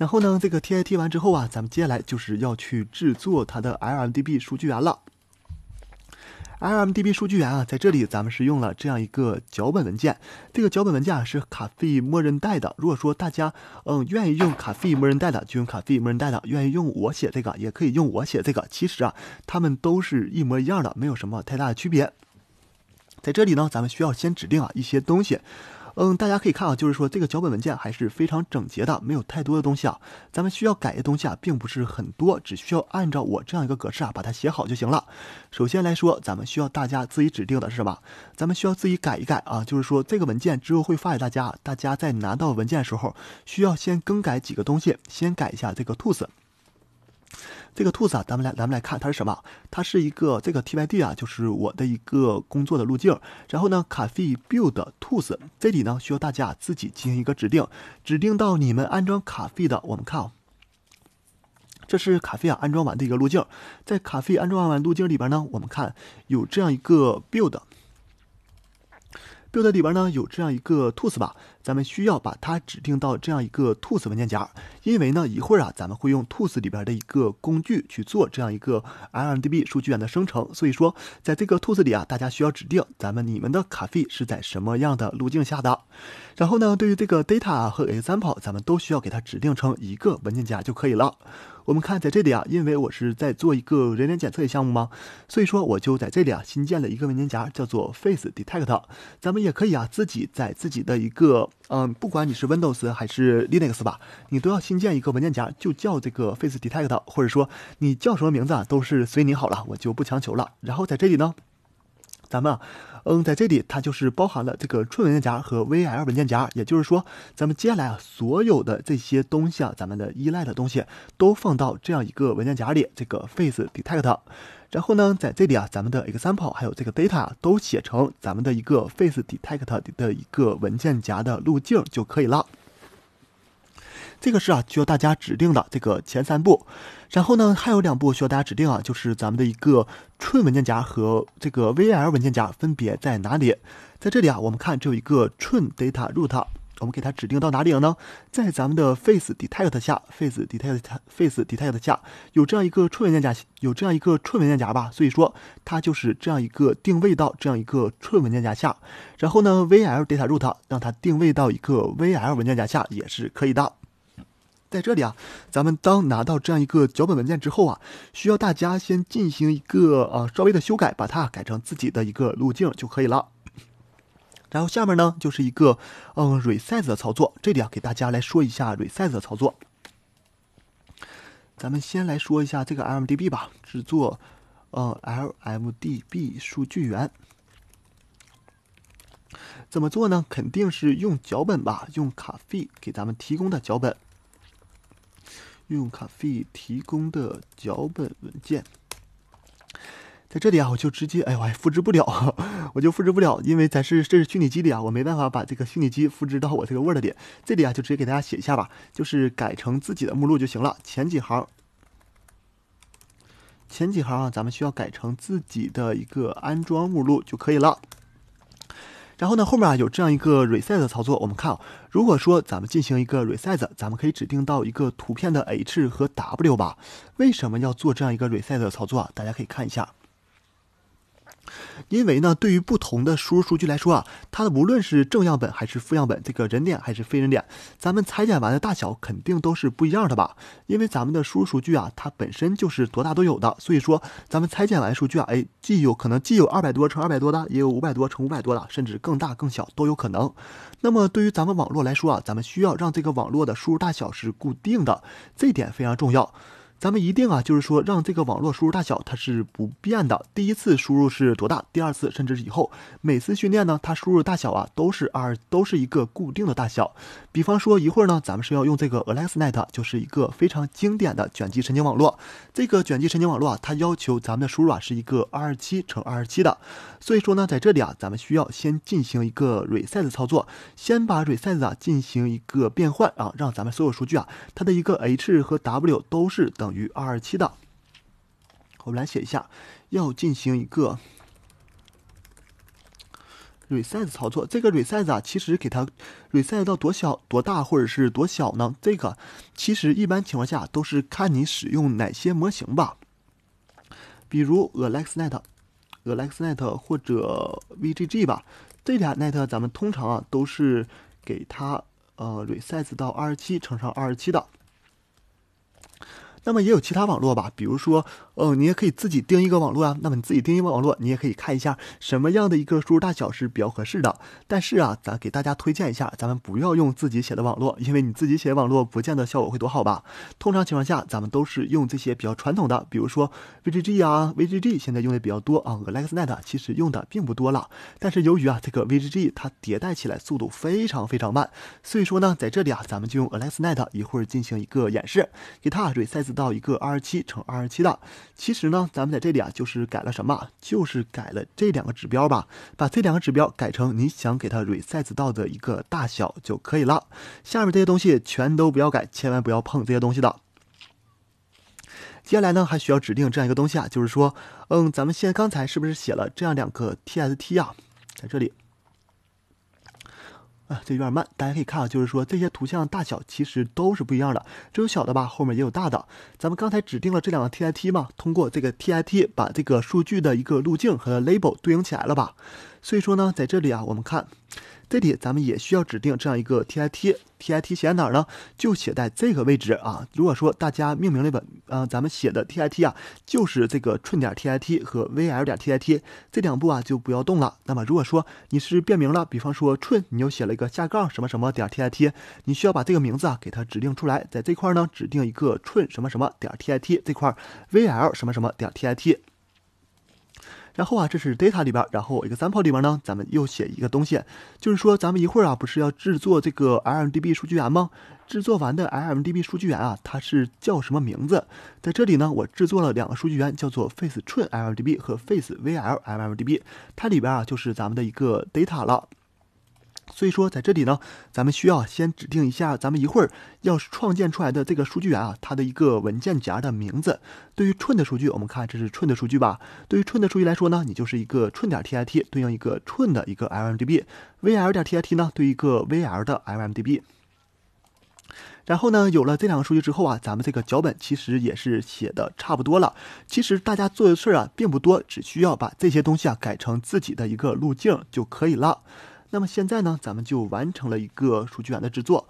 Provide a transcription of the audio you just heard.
然后呢，这个 T I T 完之后啊，咱们接下来就是要去制作它的 L M D B 数据源了。L M D B 数据源啊，在这里咱们是用了这样一个脚本文件，这个脚本文件啊是 c a f e 默认带的。如果说大家嗯愿意用 c a f e 默认带的，就用 c a f e 默认带的；愿意用我写这个，也可以用我写这个。其实啊，它们都是一模一样的，没有什么太大的区别。在这里呢，咱们需要先指定啊一些东西。嗯，大家可以看啊，就是说这个脚本文件还是非常整洁的，没有太多的东西啊。咱们需要改的东西啊，并不是很多，只需要按照我这样一个格式啊，把它写好就行了。首先来说，咱们需要大家自己指定的是什么？咱们需要自己改一改啊，就是说这个文件之后会发给大家，大家在拿到文件的时候，需要先更改几个东西，先改一下这个兔子。这个兔子啊，咱们来，咱们来看它是什么？它是一个这个 T Y D 啊，就是我的一个工作的路径。然后呢，c a f e Build Tools 这里呢需要大家自己进行一个指定，指定到你们安装 c a f e 的。我们看，啊、这是 c a f e 啊安装完的一个路径，在 c a f e 安装完路径里边呢，我们看有这样一个 Build。build 里边呢有这样一个 Toots 吧，咱们需要把它指定到这样一个 Toots 文件夹，因为呢一会儿啊咱们会用 Toots 里边的一个工具去做这样一个 RDB 数据源的生成，所以说在这个 Toots 里啊大家需要指定咱们你们的 c a f e 是在什么样的路径下的，然后呢对于这个 Data 和 Example 咱们都需要给它指定成一个文件夹就可以了。我们看在这里啊，因为我是在做一个人脸检测的项目吗？所以说我就在这里啊新建了一个文件夹，叫做 face detect。咱们也可以啊自己在自己的一个嗯，不管你是 Windows 还是 Linux 吧，你都要新建一个文件夹，就叫这个 face detect，或者说你叫什么名字啊都是随你好了，我就不强求了。然后在这里呢。咱们啊，嗯，在这里它就是包含了这个 true 文件夹和 V L 文件夹，也就是说，咱们接下来啊，所有的这些东西啊，咱们的依赖的东西都放到这样一个文件夹里，这个 face detect。然后呢，在这里啊，咱们的 example 还有这个 data 都写成咱们的一个 face detect 的一个文件夹的路径就可以了。这个是啊，需要大家指定的这个前三步，然后呢，还有两步需要大家指定啊，就是咱们的一个 Trun 文件夹和这个 V L 文件夹分别在哪里？在这里啊，我们看只有一个 Trun data root，我们给它指定到哪里了呢？在咱们的 face detect 下，face detect face detect 下有这样一个存文件夹，有这样一个存文件夹吧，所以说它就是这样一个定位到这样一个存文件夹下，然后呢，V L data root 让它定位到一个 V L 文件夹下也是可以的。在这里啊，咱们当拿到这样一个脚本文件之后啊，需要大家先进行一个呃稍微的修改，把它改成自己的一个路径就可以了。然后下面呢就是一个嗯 resize 的操作，这里啊给大家来说一下 resize 的操作。咱们先来说一下这个 lmdb 吧，制作嗯 lmdb 数据源怎么做呢？肯定是用脚本吧，用卡费 f 给咱们提供的脚本。用 c 费 f e 提供的脚本文件，在这里啊，我就直接，哎我还复制不了，我就复制不了，因为咱是这是虚拟机里啊，我没办法把这个虚拟机复制到我这个 Word 里。这里啊，就直接给大家写一下吧，就是改成自己的目录就行了。前几行，前几行啊，咱们需要改成自己的一个安装目录就可以了。然后呢，后面啊有这样一个 resize 的操作，我们看，啊，如果说咱们进行一个 resize，咱们可以指定到一个图片的 h 和 w 吧？为什么要做这样一个 resize 的操作啊？大家可以看一下。因为呢，对于不同的输入数据来说啊，它的无论是正样本还是负样本，这个人脸还是非人脸，咱们裁剪完的大小肯定都是不一样的吧？因为咱们的输入数据啊，它本身就是多大都有的，所以说咱们裁剪完数据啊，哎，既有可能既有二百多乘二百多的，也有五百多乘五百多的，甚至更大更小都有可能。那么对于咱们网络来说啊，咱们需要让这个网络的输入大小是固定的，这点非常重要。咱们一定啊，就是说让这个网络输入大小它是不变的，第一次输入是多大，第二次甚至以后每次训练呢，它输入大小啊都是二都是一个固定的大小。比方说一会儿呢，咱们是要用这个 AlexNet，就是一个非常经典的卷积神经网络。这个卷积神经网络啊，它要求咱们的输入啊是一个二十七乘二十七的，所以说呢，在这里啊，咱们需要先进行一个 resize 操作，先把 resize 啊进行一个变换啊，让咱们所有数据啊，它的一个 h 和 w 都是等。等于二二七的，我们来写一下，要进行一个 resize 操作。这个 resize 啊，其实给它 resize 到多小、多大，或者是多小呢？这个其实一般情况下都是看你使用哪些模型吧。比如 AlexNet、AlexNet 或者 VGG 吧，这俩 Net 咱们通常啊都是给它呃 resize 到二十七乘上二十七的。那么也有其他网络吧，比如说，呃，你也可以自己定一个网络啊。那么你自己定一个网络，你也可以看一下什么样的一个输入大小是比较合适的。但是啊，咱给大家推荐一下，咱们不要用自己写的网络，因为你自己写的网络不见得效果会多好吧。通常情况下，咱们都是用这些比较传统的，比如说 VGG 啊，VGG 现在用的比较多啊，AlexNet 其实用的并不多了。但是由于啊，这个 VGG 它迭代起来速度非常非常慢，所以说呢，在这里啊，咱们就用 AlexNet 一会儿进行一个演示。它啊 ResNet 到一个二十七乘二十七的，其实呢，咱们在这里啊，就是改了什么？就是改了这两个指标吧，把这两个指标改成你想给它 resize 到的一个大小就可以了。下面这些东西全都不要改，千万不要碰这些东西的。接下来呢，还需要指定这样一个东西啊，就是说，嗯，咱们现在刚才是不是写了这样两个 T S T 啊，在这里。啊，这有点慢，大家可以看啊，就是说这些图像大小其实都是不一样的，这有小的吧，后面也有大的，咱们刚才指定了这两个 T I T 嘛，通过这个 T I T 把这个数据的一个路径和 label 对应起来了吧，所以说呢，在这里啊，我们看。这里咱们也需要指定这样一个 T I T T I T 写在哪儿呢？就写在这个位置啊。如果说大家命名了本啊，咱们写的 T I T 啊，就是这个寸点 T I T 和 V L 点 T I T 这两步啊，就不要动了。那么如果说你是变名了，比方说寸，你又写了一个下杠什么什么点 T I T，你需要把这个名字啊给它指定出来，在这块呢指定一个寸什么什么点 T I T 这块 V L 什么什么点 T I T。然后啊，这是 data 里边儿，然后一个 a m p l e 里边呢，咱们又写一个东西，就是说咱们一会儿啊，不是要制作这个 LMDB 数据源吗？制作完的 LMDB 数据源啊，它是叫什么名字？在这里呢，我制作了两个数据源，叫做 FaceTrnLMDB 和 FaceVLLMDB，它里边啊就是咱们的一个 data 了。所以说，在这里呢，咱们需要先指定一下咱们一会儿要创建出来的这个数据源啊，它的一个文件夹的名字。对于寸的数据，我们看这是寸的数据吧。对于寸的数据来说呢，你就是一个寸点 T I T，对应一个寸的一个 L M D B。V L 点 T I T 呢，对一个 V L 的 L M D B。然后呢，有了这两个数据之后啊，咱们这个脚本其实也是写的差不多了。其实大家做的事儿啊并不多，只需要把这些东西啊改成自己的一个路径就可以了。那么现在呢，咱们就完成了一个数据源的制作。